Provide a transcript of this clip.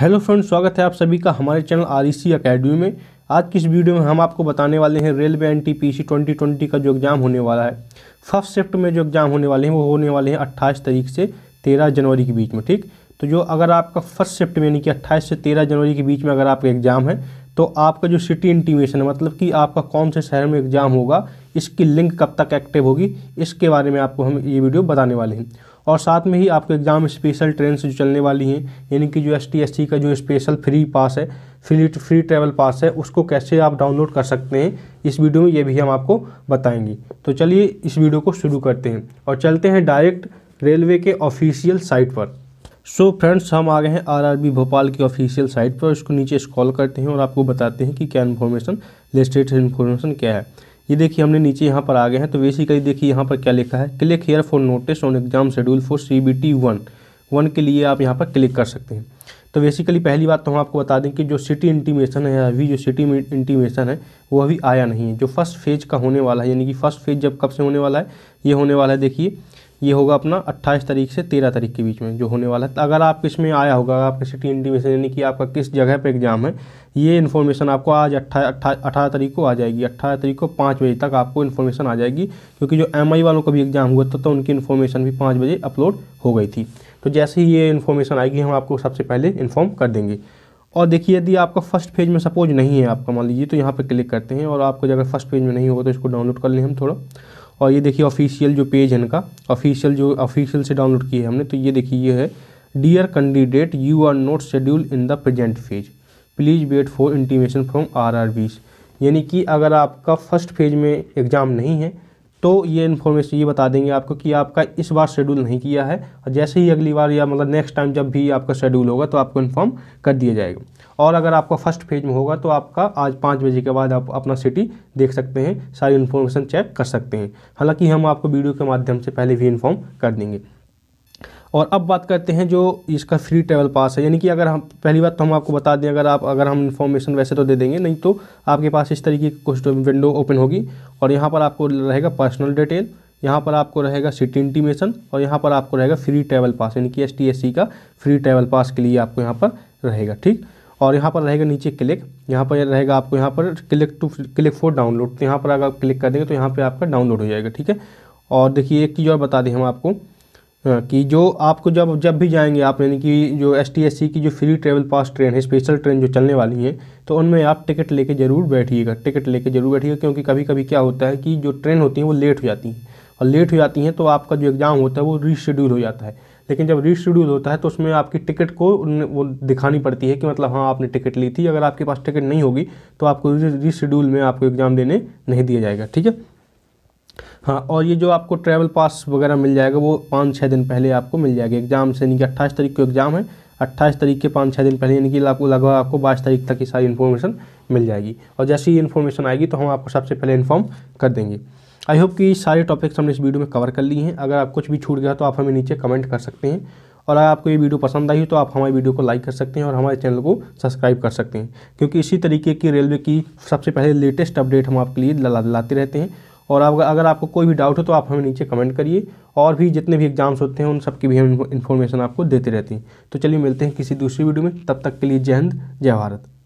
hello friends स्वागत है आप सभी का हमारे चैनल आर ई अकेडमी में आज की इस वीडियो में हम आपको बताने वाले हैं railway N T P C twenty twenty का जो एग्ज़ाम होने वाला है फर्स्ट शिफ्ट में जो एग्ज़ाम होने वाले हैं वो होने वाले हैं अट्ठाईस तारीख से तेरह जनवरी के बीच में ठीक तो जो अगर आपका फर्स्ट शिफ्ट में यानी कि अट्ठाईस से तेरह जनवरी के बीच में अगर आपका एग्ज़ाम है तो आपका जो सिटी इंटीमेशन है मतलब कि आपका कौन से शहर में एग्ज़ाम होगा इसकी लिंक कब तक एक्टिव होगी इसके बारे में आपको हम ये वीडियो बताने वाले हैं और साथ में ही आपको एग्ज़ाम स्पेशल ट्रेन जो चलने वाली हैं यानी कि जो एस टी का जो स्पेशल फ्री पास है फ्री फ्री ट्रैवल पास है उसको कैसे आप डाउनलोड कर सकते हैं इस वीडियो में ये भी हम आपको बताएंगे तो चलिए इस वीडियो को शुरू करते हैं और चलते हैं डायरेक्ट रेलवे के ऑफिशियल साइट पर सो so फ्रेंड्स हम आ गए हैं आरआरबी भोपाल की ऑफिशियल साइट पर इसको नीचे स्क्रॉल करते हैं और आपको बताते हैं कि क्या इन्फॉर्मेशन लेटेस्ट इन्फॉर्मेशन क्या है ये देखिए हमने नीचे यहाँ पर आ गए हैं तो बेसिकली देखिए यहाँ पर क्या लिखा है click here for notice on exam schedule for C B T one one के लिए आप यहाँ पर क्लिक कर सकते हैं तो बेसिकली पहली बात तो हम आपको बता दें कि जो सिटी इंटीमेशन है अभी जो सिटी इंटीमेशन है वो अभी आया नहीं है जो फर्स्ट फेज का होने वाला है यानी कि फर्स्ट फेज जब कब से होने वाला है ये होने वाला है देखिए ये होगा अपना अट्ठाईस तारीख से तेरह तारीख के बीच में जो होने वाला है तो अगर आप किस में आया होगा आप किसी टी इंटीमेशन यानी कि आपका किस जगह पर एग्ज़ाम है ये इन्फॉर्मेशन आपको आज अट्ठारह अठारह तारीख को आ जाएगी अट्ठारह तारीख को पाँच बजे तक आपको इन्फॉर्मेशन आ जाएगी क्योंकि जो एम वालों का भी एग्ज़ाम हुआ था तो, तो उनकी इन्फॉर्मेशन भी पाँच बजे अपलोड हो गई थी तो जैसे ही ये इन्फॉर्मेशन आएगी हम आपको सबसे पहले इन्फॉर्म कर देंगे और देखिए यदि आपका फर्स्ट पेज में सपोज नहीं है आपका मान लीजिए तो यहाँ पर क्लिक करते हैं और आपको अगर फर्स्ट पेज में नहीं होगा तो इसको डाउनलोड कर लें हम थोड़ा और ये देखिए ऑफिशियल जो पेज है इनका ऑफिशियल जो ऑफिशियल से डाउनलोड किया हमने तो ये देखिए ये है dear candidate you are not schedule in the present phase please wait for intimation from R R यानी कि अगर आपका फर्स्ट फेज में एग्ज़ाम नहीं है तो ये इन्फॉर्मेशन ये बता देंगे आपको कि आपका इस बार शेड्यूल नहीं किया है और जैसे ही अगली बार या मतलब नेक्स्ट टाइम जब भी आपका शेड्यूल होगा तो आपको इन्फॉर्म कर दिया जाएगा और अगर आपका फर्स्ट फेज में होगा तो आपका आज पाँच बजे के बाद आप अपना सिटी देख सकते हैं सारी इन्फॉर्मेशन चेक कर सकते हैं हालाँकि हम आपको वीडियो के माध्यम से पहले भी इन्फॉर्म कर देंगे और अब बात करते हैं जो इसका फ्री ट्रैवल पास है यानी कि अगर हम पहली बात तो हम आपको बता दें अगर आप अगर हम इन्फॉर्मेशन वैसे तो दे देंगे नहीं तो आपके पास इस तरीके की कुछ विंडो ओपन होगी और यहाँ पर आपको रहेगा पर्सनल डिटेल यहाँ पर आपको रहेगा सिटी इंटीमेशन और यहाँ पर आपको रहेगा फ्री ट्रैवल पास यानी कि एस का फ्री ट्रैवल पास के लिए आपको यहाँ पर रहेगा ठीक और यहाँ पर रहेगा नीचे क्लिक यहाँ पर रहेगा आपको यहाँ पर click to click for download तो यहाँ पर अगर आप क्लिक कर देंगे तो यहाँ पर आपका डाउनलोड हो जाएगा ठीक है और देखिए एक चीज़ और बता दें हम आपको कि जो आपको जब जब भी जाएंगे आप यानी कि जो एस टी की जो फ्री ट्रेवल पास ट्रेन है स्पेशल ट्रेन जो चलने वाली है तो उनमें आप टिकट लेके ज़रूर बैठिएगा टिकट लेके ज़रूर बैठिएगा क्योंकि कभी कभी क्या होता है कि जो ट्रेन होती है वो लेट हो जाती है और लेट हो जाती हैं तो आपका जो एग्ज़ाम होता है वो रीशेड्यूल हो जाता है लेकिन जब रीशेड्यूल होता है तो उसमें आपकी टिकट को वो दिखानी पड़ती है कि मतलब हाँ आपने टिकट ली थी अगर आपके पास टिकट नहीं होगी तो आपको रीशेड्यूल में आपको एग्ज़ाम देने नहीं दिया जाएगा ठीक है हाँ और ये जो आपको ट्रैवल पास वगैरह मिल जाएगा वो पाँच छः दिन पहले आपको मिल जाएगा एग्जाम से यानी कि अट्ठाईस तारीख को एग्ज़ाम है अट्ठाईस तारीख के पाँच छः दिन पहले यानी कि आपको लगभग आपको बाईस तारीख तक ये सारी इन्फॉर्मेशन मिल जाएगी और जैसे ही इन्फॉर्मेशन आएगी तो हम आपको सबसे पहले इन्फॉर्म कर देंगे आई होप कि सारे टॉपिक्स हमने इस वीडियो में कवर कर लिए हैं अगर आप कुछ भी छूट गया तो आप हमें नीचे कमेंट कर सकते हैं और अगर आपको ये वीडियो पसंद आई हो तो आप हमारी वीडियो को लाइक कर सकते हैं और हमारे चैनल को सब्सक्राइब कर सकते हैं क्योंकि इसी तरीके की रेलवे की सबसे पहले लेटेस्ट अपडेट हम आपके लिए लाते रहते हैं और अब अगर आपको कोई भी डाउट हो तो आप हमें नीचे कमेंट करिए और भी जितने भी एग्जाम्स होते हैं उन सब की भी हम इन्फॉर्मेशन आपको देते रहते हैं तो चलिए मिलते हैं किसी दूसरी वीडियो में तब तक के लिए जय हिंद जय भारत